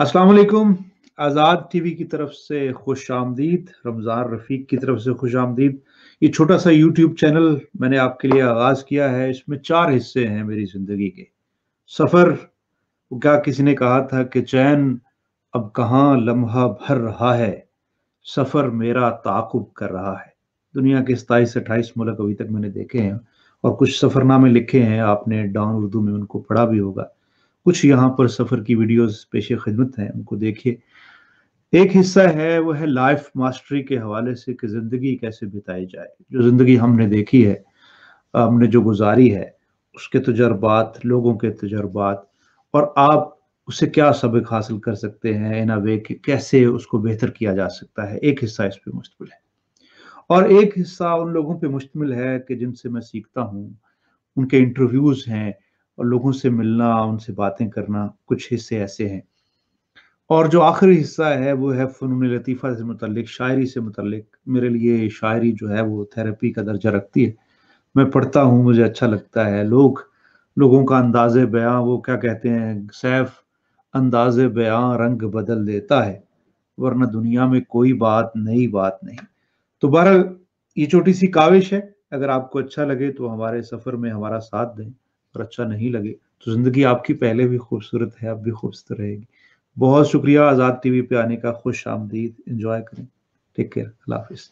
असलकुम आज़ाद टीवी की तरफ से खुश आमदीद रमज़ान रफ़ीक की तरफ से खुश आमदीद ये छोटा सा यूट्यूब चैनल मैंने आपके लिए आगाज़ किया है इसमें चार हिस्से हैं मेरी ज़िंदगी के सफ़र क्या किसी ने कहा था कि चैन अब कहाँ लम्हा भर रहा है सफ़र मेरा ताकुब कर रहा है दुनिया के सताईस अट्ठाईस मुल्क अभी तक मैंने देखे हैं और कुछ सफ़रनामे लिखे हैं आपने डाउन उर्दू में उनको पढ़ा भी होगा कुछ यहाँ पर सफ़र की वीडियोस पेशे खिदमत हैं उनको देखिए एक हिस्सा है वो है लाइफ मास्टरी के हवाले से कि ज़िंदगी कैसे बिताई जाए जो ज़िंदगी हमने देखी है हमने जो गुजारी है उसके तजर्बात लोगों के तजर्बात और आप उससे क्या सबक हासिल कर सकते हैं इन अवे कैसे उसको बेहतर किया जा सकता है एक हिस्सा इस पर मुश्तमिल है और एक हिस्सा उन लोगों पर मुश्तमिल है कि जिनसे मैं सीखता हूँ उनके इंटरव्यूज़ हैं और लोगों से मिलना उनसे बातें करना कुछ हिस्से ऐसे हैं और जो आखिरी हिस्सा है वो है फ़नून लतीफ़ा से मतलब शायरी से मतलब मेरे लिए शायरी जो है वो थेरेपी का दर्जा रखती है मैं पढ़ता हूँ मुझे अच्छा लगता है लोग लोगों का अंदाज बयां वो क्या कहते हैं सैफ अंदाज बयां रंग बदल देता है वरना दुनिया में कोई बात नई बात नहीं तो बहरहाल ये छोटी सी काविश है अगर आपको अच्छा लगे तो हमारे सफ़र में हमारा साथ दें और अच्छा नहीं लगे तो ज़िंदगी आपकी पहले भी खूबसूरत है अब भी खूबसूरत रहेगी बहुत शुक्रिया आज़ाद टीवी पे आने का खुश आमदीद इंजॉय करें टेक केयर अल्लाह हाफिज़